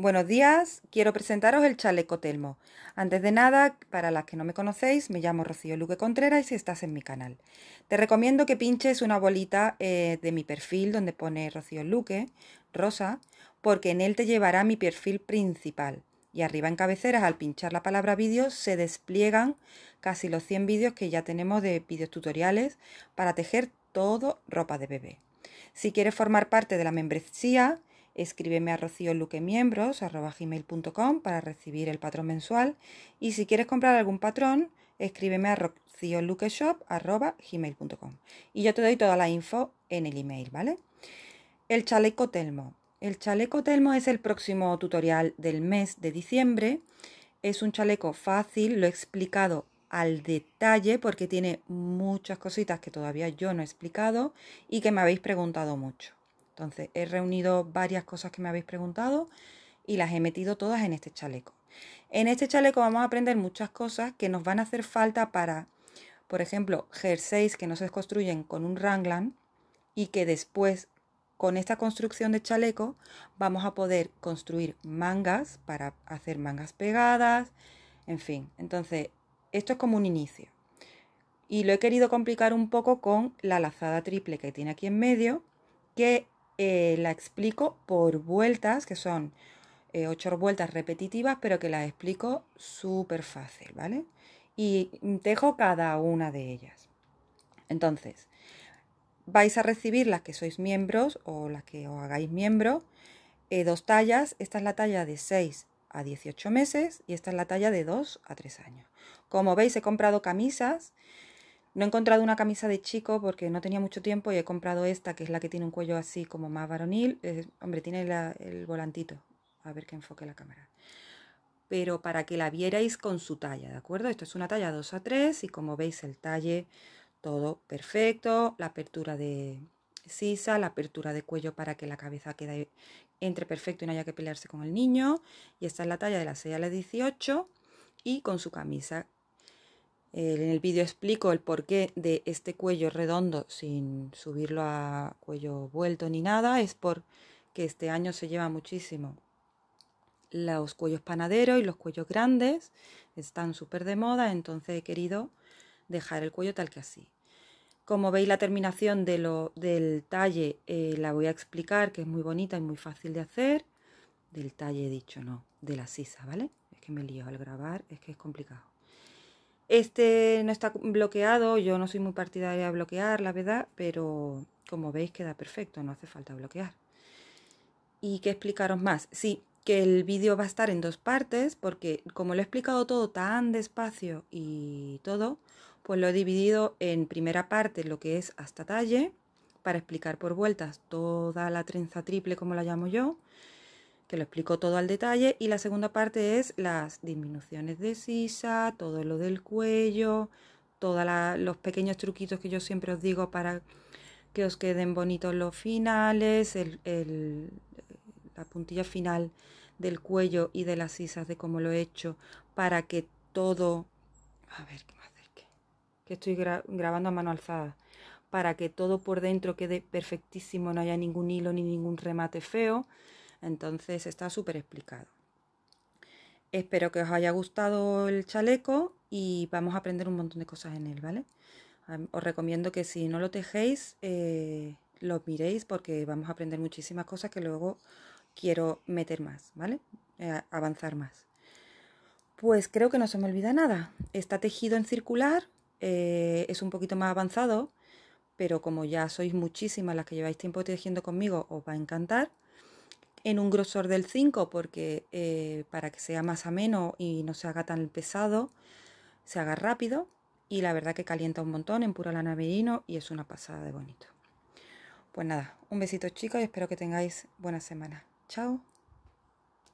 Buenos días, quiero presentaros el chaleco Telmo. Antes de nada, para las que no me conocéis, me llamo Rocío Luque Contreras y si estás en mi canal. Te recomiendo que pinches una bolita eh, de mi perfil donde pone Rocío Luque, rosa, porque en él te llevará mi perfil principal. Y arriba en cabeceras, al pinchar la palabra vídeo, se despliegan casi los 100 vídeos que ya tenemos de vídeos tutoriales para tejer todo ropa de bebé. Si quieres formar parte de la membresía, Escríbeme a rocioluquemiembros.com para recibir el patrón mensual y si quieres comprar algún patrón, escríbeme a rocioluqueshop.gmail.com y yo te doy toda la info en el email, ¿vale? El chaleco telmo. El chaleco telmo es el próximo tutorial del mes de diciembre. Es un chaleco fácil, lo he explicado al detalle porque tiene muchas cositas que todavía yo no he explicado y que me habéis preguntado mucho. Entonces, he reunido varias cosas que me habéis preguntado y las he metido todas en este chaleco. En este chaleco vamos a aprender muchas cosas que nos van a hacer falta para, por ejemplo, jerseys que no se construyen con un ranglan y que después con esta construcción de chaleco vamos a poder construir mangas para hacer mangas pegadas, en fin. Entonces, esto es como un inicio. Y lo he querido complicar un poco con la lazada triple que tiene aquí en medio, que eh, la explico por vueltas, que son eh, ocho vueltas repetitivas, pero que las explico súper fácil, ¿vale? Y dejo cada una de ellas. Entonces, vais a recibir las que sois miembros o las que os hagáis miembro, eh, dos tallas. Esta es la talla de 6 a 18 meses y esta es la talla de 2 a 3 años. Como veis, he comprado camisas no he encontrado una camisa de chico porque no tenía mucho tiempo y he comprado esta, que es la que tiene un cuello así como más varonil. hombre, tiene el volantito. A ver que enfoque la cámara. Pero para que la vierais con su talla, ¿de acuerdo? Esto es una talla 2 a 3 y como veis el talle todo perfecto. La apertura de sisa, la apertura de cuello para que la cabeza quede, entre perfecto y no haya que pelearse con el niño. Y esta es la talla de la 6 a la 18 y con su camisa en el vídeo explico el porqué de este cuello redondo sin subirlo a cuello vuelto ni nada. Es porque este año se lleva muchísimo los cuellos panaderos y los cuellos grandes. Están súper de moda, entonces he querido dejar el cuello tal que así. Como veis la terminación de lo, del talle eh, la voy a explicar, que es muy bonita y muy fácil de hacer. Del talle he dicho, no, de la sisa, ¿vale? Es que me lío al grabar, es que es complicado. Este no está bloqueado, yo no soy muy partidaria de bloquear, la verdad, pero como veis queda perfecto, no hace falta bloquear. ¿Y qué explicaros más? Sí, que el vídeo va a estar en dos partes, porque como lo he explicado todo tan despacio y todo, pues lo he dividido en primera parte, lo que es hasta talle, para explicar por vueltas toda la trenza triple, como la llamo yo, que lo explico todo al detalle. Y la segunda parte es las disminuciones de sisa, todo lo del cuello, todos los pequeños truquitos que yo siempre os digo para que os queden bonitos los finales, el, la puntilla final del cuello y de las sisas de cómo lo he hecho para que todo... A ver, que me acerque. Que estoy grabando a mano alzada. Para que todo por dentro quede perfectísimo, no haya ningún hilo ni ningún remate feo. Entonces está súper explicado. Espero que os haya gustado el chaleco y vamos a aprender un montón de cosas en él, ¿vale? Os recomiendo que si no lo tejéis, eh, lo miréis porque vamos a aprender muchísimas cosas que luego quiero meter más, ¿vale? Eh, avanzar más. Pues creo que no se me olvida nada. Está tejido en circular, eh, es un poquito más avanzado, pero como ya sois muchísimas las que lleváis tiempo tejiendo conmigo, os va a encantar en un grosor del 5 porque eh, para que sea más ameno y no se haga tan pesado, se haga rápido y la verdad que calienta un montón en pura lana merino y es una pasada de bonito. Pues nada, un besito chicos y espero que tengáis buena semana. Chao.